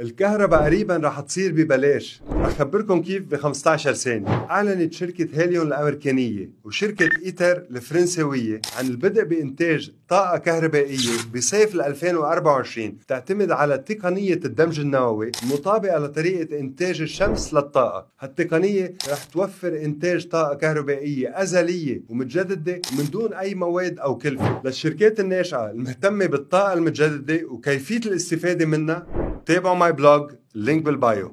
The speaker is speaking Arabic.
الكهرباء قريبا رح تصير ببلاش رح خبركم كيف ب 15 ثانية أعلنت شركة هيليون الأمريكانية وشركة إيتر الفرنسوية عن البدء بإنتاج طاقة كهربائية بصيف 2024 تعتمد على تقنية الدمج النووي مطابقة لطريقة إنتاج الشمس للطاقة هالتقنية رح توفر إنتاج طاقة كهربائية أزلية ومتجددة من دون أي مواد أو كلفة للشركات الناشئة المهتمة بالطاقة المتجددة وكيفية الاستفادة منها Tap on my blog, link will bio.